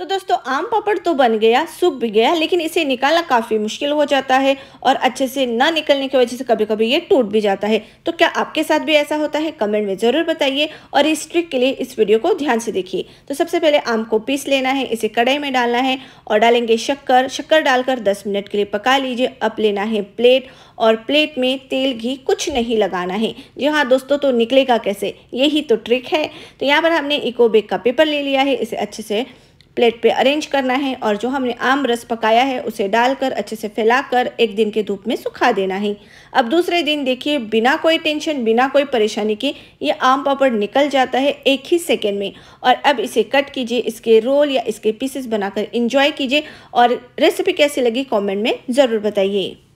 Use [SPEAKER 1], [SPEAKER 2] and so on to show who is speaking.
[SPEAKER 1] तो दोस्तों आम पापड़ तो बन गया सूख भी गया लेकिन इसे निकालना काफ़ी मुश्किल हो जाता है और अच्छे से ना निकलने की वजह से कभी कभी ये टूट भी जाता है तो क्या आपके साथ भी ऐसा होता है कमेंट में ज़रूर बताइए और इस ट्रिक के लिए इस वीडियो को ध्यान से देखिए तो सबसे पहले आम को पीस लेना है इसे कढ़ाई में डालना है और डालेंगे शक्कर शक्कर डालकर दस मिनट के लिए पका लीजिए अब लेना है प्लेट और प्लेट में तेल घी कुछ नहीं लगाना है जी हाँ दोस्तों तो निकलेगा कैसे यही तो ट्रिक है तो यहाँ पर हमने इकोबेक का पेपर ले लिया है इसे अच्छे से प्लेट पे अरेंज करना है और जो हमने आम रस पकाया है उसे डालकर अच्छे से फैलाकर एक दिन के धूप में सुखा देना है अब दूसरे दिन देखिए बिना कोई टेंशन बिना कोई परेशानी के ये आम पापड़ निकल जाता है एक ही सेकेंड में और अब इसे कट कीजिए इसके रोल या इसके पीसेस बनाकर इंजॉय कीजिए और रेसिपी कैसी लगी कॉमेंट में ज़रूर बताइए